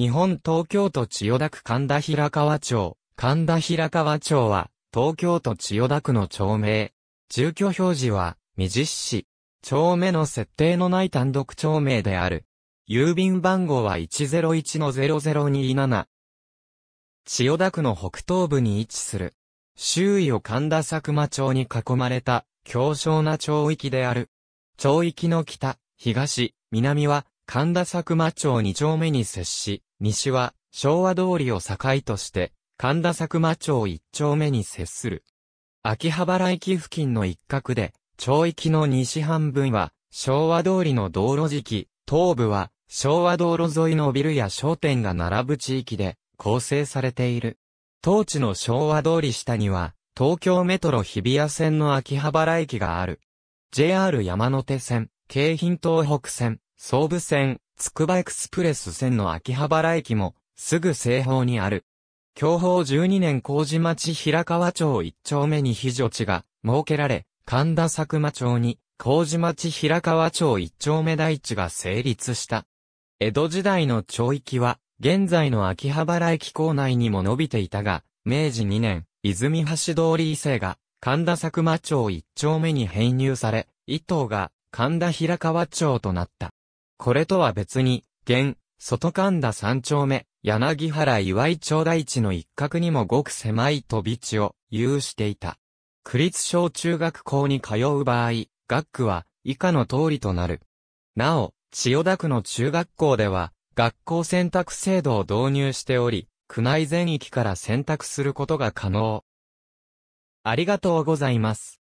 日本東京都千代田区神田平川町、神田平川町は、東京都千代田区の町名。住居表示は、未実施。町名の設定のない単独町名である。郵便番号は101-0027。千代田区の北東部に位置する。周囲を神田佐久間町に囲まれた、強小な町域である。町域の北、東、南は、神田佐久間町2丁目に接し、西は、昭和通りを境として、神田佐久間町一丁目に接する。秋葉原駅付近の一角で、町域の西半分は、昭和通りの道路敷、東部は、昭和道路沿いのビルや商店が並ぶ地域で、構成されている。当地の昭和通り下には、東京メトロ日比谷線の秋葉原駅がある。JR 山手線、京浜東北線、総武線、つくばエクスプレス線の秋葉原駅も、すぐ西方にある。享保12年麹町平川町一丁目に非助地が設けられ、神田佐久間町に麹町平川町一丁目台地が成立した。江戸時代の町域は、現在の秋葉原駅構内にも伸びていたが、明治2年、泉橋通り伊勢が、神田佐久間町一丁目に編入され、伊藤が神田平川町となった。これとは別に、現、外神田三丁目、柳原岩井町大地の一角にもごく狭い飛び地を有していた。区立小中学校に通う場合、学区は以下の通りとなる。なお、千代田区の中学校では、学校選択制度を導入しており、区内全域から選択することが可能。ありがとうございます。